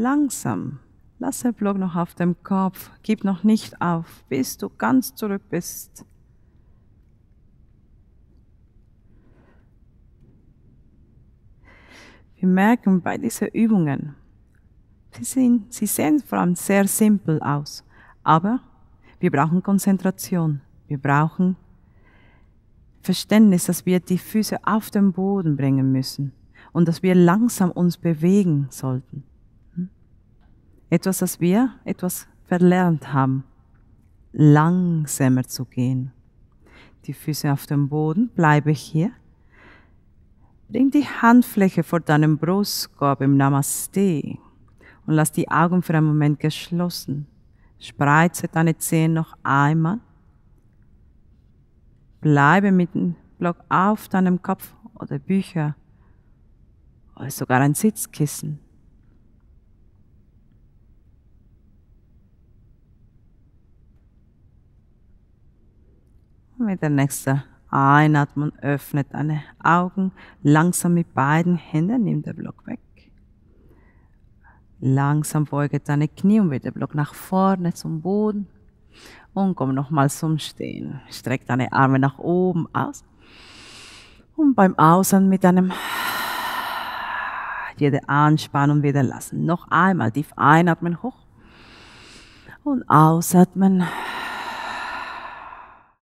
Langsam. Lass den Block noch auf dem Kopf. Gib noch nicht auf, bis du ganz zurück bist. Wir merken bei diesen Übungen, sie, sind, sie sehen vor allem sehr simpel aus, aber wir brauchen Konzentration. Wir brauchen Verständnis, dass wir die Füße auf den Boden bringen müssen und dass wir langsam uns bewegen sollten. Etwas, das wir etwas verlernt haben. Langsamer zu gehen. Die Füße auf dem Boden, bleibe hier. Bring die Handfläche vor deinem Brustkorb im Namaste und lass die Augen für einen Moment geschlossen. Spreize deine Zehen noch einmal. Bleibe mit dem Block auf deinem Kopf oder Bücher oder sogar ein Sitzkissen. mit der nächsten Einatmung öffnet deine Augen. Langsam mit beiden Händen nimm den Block weg. Langsam beuge deine Knie und mit dem Block nach vorne zum Boden. Und komm nochmal zum Stehen. Streck deine Arme nach oben aus. Und beim Ausatmen mit einem jede Anspannung wieder lassen. Noch einmal tief einatmen hoch und ausatmen.